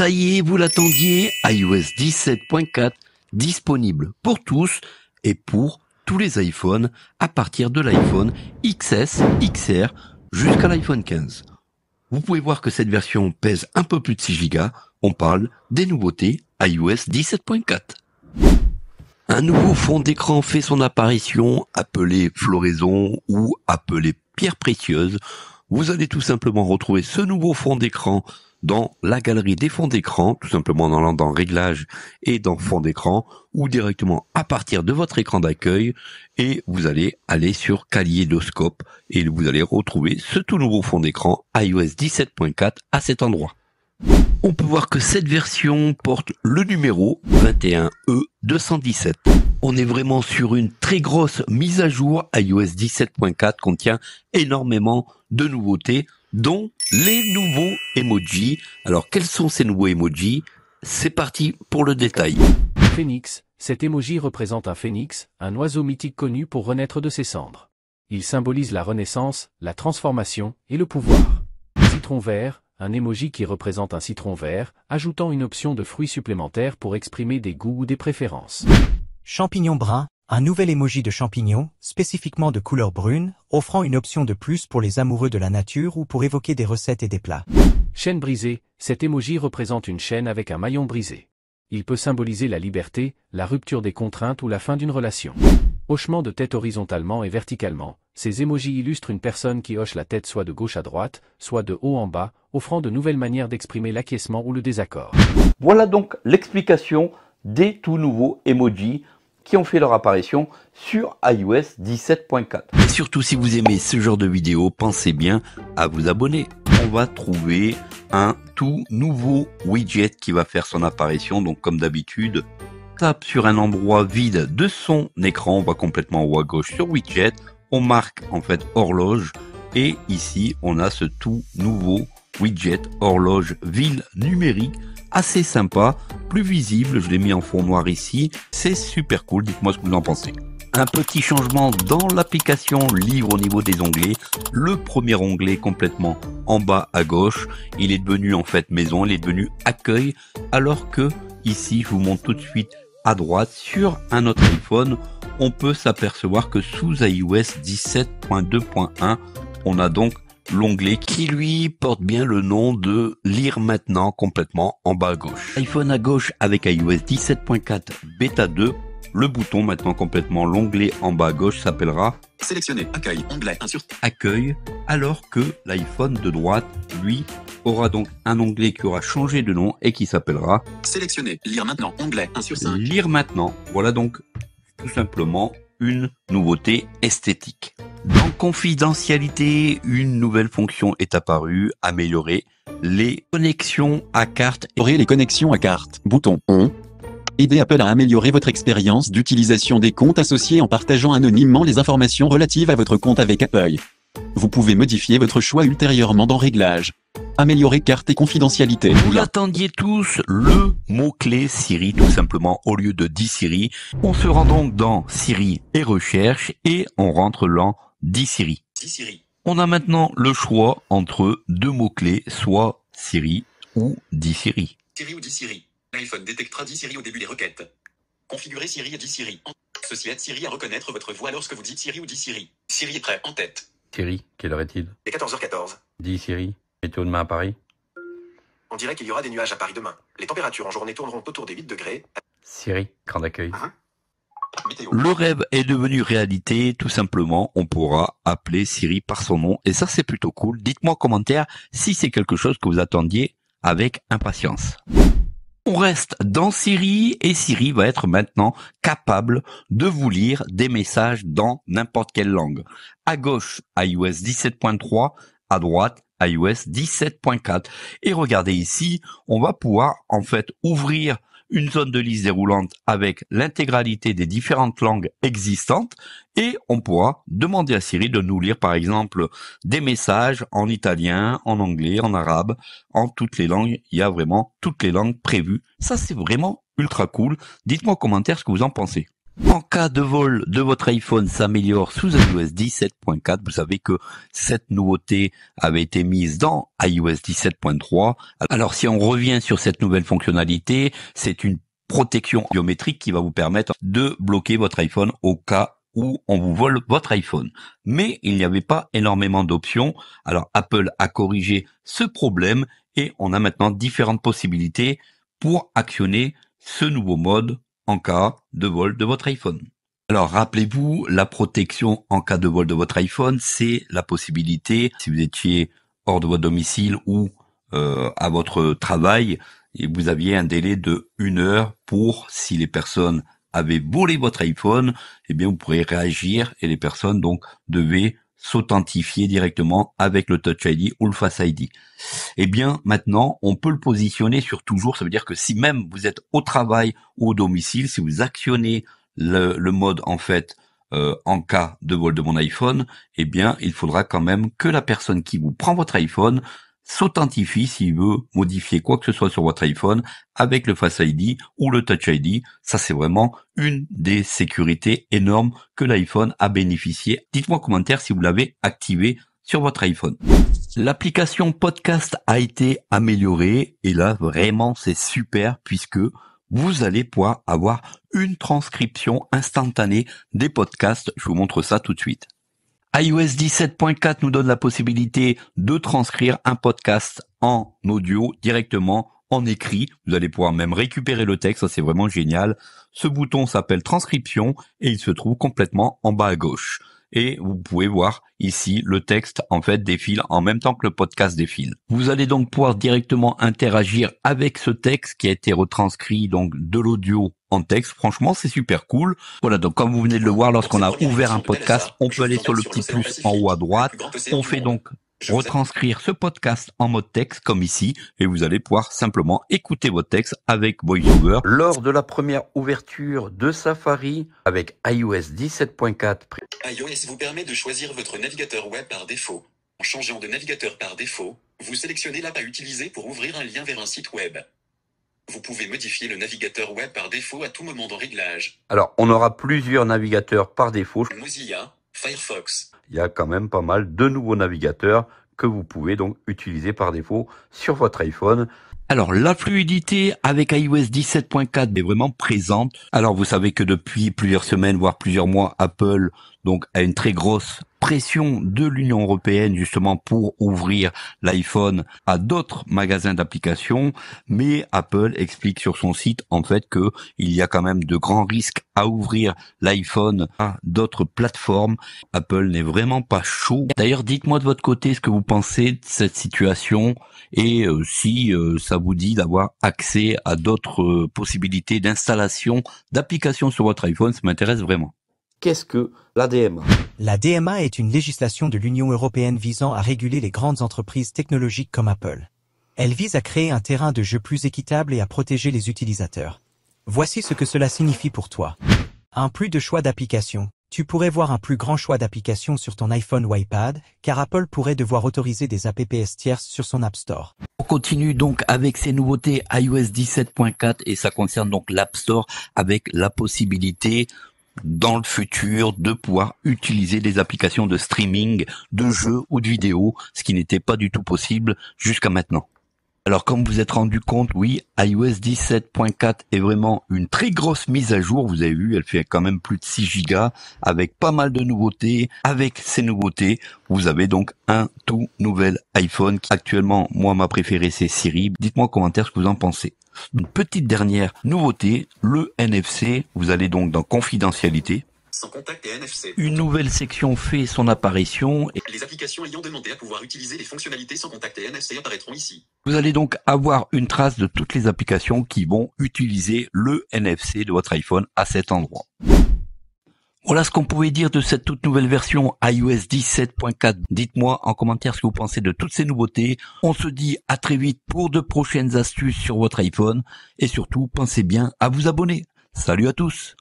Ça y est, vous l'attendiez, iOS 17.4 disponible pour tous et pour tous les iPhones à partir de l'iPhone XS, XR jusqu'à l'iPhone 15. Vous pouvez voir que cette version pèse un peu plus de 6 Go. On parle des nouveautés iOS 17.4. Un nouveau fond d'écran fait son apparition, appelé floraison ou appelé pierre précieuse. Vous allez tout simplement retrouver ce nouveau fond d'écran dans la galerie des fonds d'écran, tout simplement en allant dans Réglages et dans Fonds d'écran, ou directement à partir de votre écran d'accueil, et vous allez aller sur Kaléidoscope, et vous allez retrouver ce tout nouveau fond d'écran iOS 17.4 à cet endroit. On peut voir que cette version porte le numéro 21E217. E On est vraiment sur une très grosse mise à jour. iOS 17.4 contient énormément de nouveautés, dont les nouveaux emojis. Alors quels sont ces nouveaux emojis C'est parti pour le détail. Phoenix. cet emoji représente un phénix, un oiseau mythique connu pour renaître de ses cendres. Il symbolise la renaissance, la transformation et le pouvoir. Citron vert, un emoji qui représente un citron vert, ajoutant une option de fruits supplémentaires pour exprimer des goûts ou des préférences. Champignon brun, un nouvel émoji de champignon, spécifiquement de couleur brune, offrant une option de plus pour les amoureux de la nature ou pour évoquer des recettes et des plats. Chaîne brisée, cet émoji représente une chaîne avec un maillon brisé. Il peut symboliser la liberté, la rupture des contraintes ou la fin d'une relation. Hochement de tête horizontalement et verticalement, ces émojis illustrent une personne qui hoche la tête soit de gauche à droite, soit de haut en bas, offrant de nouvelles manières d'exprimer l'acquiescement ou le désaccord. Voilà donc l'explication des tout nouveaux émojis qui ont fait leur apparition sur iOS 17.4. Et Surtout si vous aimez ce genre de vidéo, pensez bien à vous abonner. On va trouver un tout nouveau widget qui va faire son apparition, donc comme d'habitude, tape sur un endroit vide de son écran, on va complètement en haut à gauche sur widget, on marque en fait horloge et ici on a ce tout nouveau widget horloge ville numérique assez sympa, plus visible, je l'ai mis en fond noir ici, c'est super cool, dites-moi ce que vous en pensez. Un petit changement dans l'application livre au niveau des onglets. Le premier onglet complètement en bas à gauche, il est devenu en fait maison, il est devenu accueil, alors que ici je vous montre tout de suite à droite sur un autre iPhone, on peut s'apercevoir que sous iOS 17.2.1, on a donc l'onglet qui lui porte bien le nom de Lire maintenant complètement en bas à gauche. iPhone à gauche avec iOS 17.4 Beta 2. Le bouton maintenant complètement l'onglet en bas à gauche s'appellera Sélectionner accueil onglet 1 sur accueil alors que l'iPhone de droite lui aura donc un onglet qui aura changé de nom et qui s'appellera Sélectionner lire maintenant onglet 1 sur Lire maintenant. Voilà donc tout simplement une nouveauté esthétique. Dans Confidentialité, une nouvelle fonction est apparue, améliorer les connexions à carte. Améliorer les connexions à carte. Bouton on. Aider Apple à améliorer votre expérience d'utilisation des comptes associés en partageant anonymement les informations relatives à votre compte avec Apple. Vous pouvez modifier votre choix ultérieurement dans Réglages améliorer carte et confidentialité. Vous l'attendiez tous, le mot-clé Siri, tout simplement, au lieu de 10 Siri. On se rend donc dans Siri et recherche et on rentre dans 10 Siri. On a maintenant le choix entre deux mots-clés, soit Siri ou 10 Siri. Siri ou 10 Siri. L'iPhone détectera 10 Siri au début des requêtes. Configurez Siri et 10 Siri. Ceci aide Siri à reconnaître votre voix lorsque vous dites Siri ou 10 Siri. Siri est prêt en tête. Siri, quelle heure est-il Il 14h14. 10 Siri. Météo demain à Paris. On dirait qu'il y aura des nuages à Paris demain. Les températures en journée tourneront autour des 8 degrés. Siri, grand accueil. Hein le rêve est devenu réalité, tout simplement, on pourra appeler Siri par son nom, et ça c'est plutôt cool. Dites-moi en commentaire si c'est quelque chose que vous attendiez avec impatience. On reste dans Siri et Siri va être maintenant capable de vous lire des messages dans n'importe quelle langue. À gauche, iOS 17.3, à droite, iOS 17.4. Et regardez ici, on va pouvoir en fait ouvrir une zone de liste déroulante avec l'intégralité des différentes langues existantes et on pourra demander à Siri de nous lire par exemple des messages en italien, en anglais, en arabe, en toutes les langues. Il y a vraiment toutes les langues prévues. Ça c'est vraiment ultra cool. Dites-moi en commentaire ce que vous en pensez. En cas de vol de votre iPhone s'améliore sous iOS 17.4, vous savez que cette nouveauté avait été mise dans iOS 17.3. Alors si on revient sur cette nouvelle fonctionnalité, c'est une protection biométrique qui va vous permettre de bloquer votre iPhone au cas où on vous vole votre iPhone. Mais il n'y avait pas énormément d'options. Alors Apple a corrigé ce problème et on a maintenant différentes possibilités pour actionner ce nouveau mode cas de vol de votre iPhone. Alors rappelez-vous, la protection en cas de vol de votre iPhone, c'est la possibilité, si vous étiez hors de votre domicile ou euh, à votre travail, et vous aviez un délai de une heure pour, si les personnes avaient volé votre iPhone, et eh bien vous pourrez réagir et les personnes donc devaient s'authentifier directement avec le Touch ID ou le Face ID. Eh bien, maintenant, on peut le positionner sur toujours. Ça veut dire que si même vous êtes au travail ou au domicile, si vous actionnez le, mode en fait euh, en cas de vol de mon iPhone, eh bien, il faudra quand même que la personne qui vous prend votre iPhone s'authentifie s'il veut modifier quoi que ce soit sur votre iPhone avec le Face ID ou le Touch ID. Ça, c'est vraiment une des sécurités énormes que l'iPhone a bénéficié. Dites-moi en commentaire si vous l'avez activé sur votre iPhone. L'application podcast a été améliorée et là vraiment c'est super puisque vous allez pouvoir avoir une transcription instantanée des podcasts. Je vous montre ça tout de suite iOS 17.4 nous donne la possibilité de transcrire un podcast en audio directement en écrit. Vous allez pouvoir même récupérer le texte, c'est vraiment génial. Ce bouton s'appelle transcription et il se trouve complètement en bas à gauche et vous pouvez voir ici le texte en fait défile en même temps que le podcast défile. Vous allez donc pouvoir directement interagir avec ce texte qui a été retranscrit donc de l'audio en texte. Franchement, c'est super cool. Voilà, donc comme vous venez de le voir, lorsqu'on a ouvert un podcast, on peut aller sur le petit plus en haut à droite. On fait donc retranscrire ce podcast en mode texte comme ici et vous allez pouvoir simplement écouter votre texte avec VoiceOver. Lors de la première ouverture de Safari avec iOS 17.4 iOS vous permet de choisir votre navigateur web par défaut. En changeant de navigateur par défaut, vous sélectionnez l'app à utiliser pour ouvrir un lien vers un site web. Vous pouvez modifier le navigateur web par défaut à tout moment dans réglage. Alors, on aura plusieurs navigateurs par défaut. Mozilla, Firefox. Il y a quand même pas mal de nouveaux navigateurs que vous pouvez donc utiliser par défaut sur votre iPhone. Alors, la fluidité avec iOS 17.4 est vraiment présente. Alors, vous savez que depuis plusieurs semaines, voire plusieurs mois, Apple donc a une très grosse pression de l'Union européenne justement pour ouvrir l'iPhone à d'autres magasins d'applications, mais Apple explique sur son site en fait que il y a quand même de grands risques à ouvrir l'iPhone à d'autres plateformes. Apple n'est vraiment pas chaud. D'ailleurs, dites-moi de votre côté ce que vous pensez de cette situation et euh, si euh, ça vous dit d'avoir accès à d'autres euh, possibilités d'installation d'applications sur votre iPhone, ça m'intéresse vraiment. Qu'est-ce que l'ADM la DMA est une législation de l'Union européenne visant à réguler les grandes entreprises technologiques comme Apple. Elle vise à créer un terrain de jeu plus équitable et à protéger les utilisateurs. Voici ce que cela signifie pour toi. Un plus de choix d'application. Tu pourrais voir un plus grand choix d'application sur ton iPhone ou iPad, car Apple pourrait devoir autoriser des apps tierces sur son App Store. On continue donc avec ces nouveautés iOS 17.4 et ça concerne donc l'App Store avec la possibilité dans le futur de pouvoir utiliser des applications de streaming, de jeux ou de vidéos, ce qui n'était pas du tout possible jusqu'à maintenant. Alors comme vous êtes rendu compte, oui, iOS 17.4 est vraiment une très grosse mise à jour. Vous avez vu, elle fait quand même plus de 6 gigas avec pas mal de nouveautés. Avec ces nouveautés, vous avez donc un tout nouvel iPhone. Actuellement, moi, ma préférée, c'est Siri. Dites-moi en commentaire ce que vous en pensez. Une petite dernière nouveauté, le NFC. Vous allez donc dans confidentialité. Sans NFC. Une nouvelle section fait son apparition. les applications ayant demandé à pouvoir utiliser les fonctionnalités sans contact et NFC apparaîtront ici. Vous allez donc avoir une trace de toutes les applications qui vont utiliser le NFC de votre iPhone à cet endroit. Voilà ce qu'on pouvait dire de cette toute nouvelle version iOS 17.4. Dites-moi en commentaire ce que vous pensez de toutes ces nouveautés. On se dit à très vite pour de prochaines astuces sur votre iPhone et surtout pensez bien à vous abonner. Salut à tous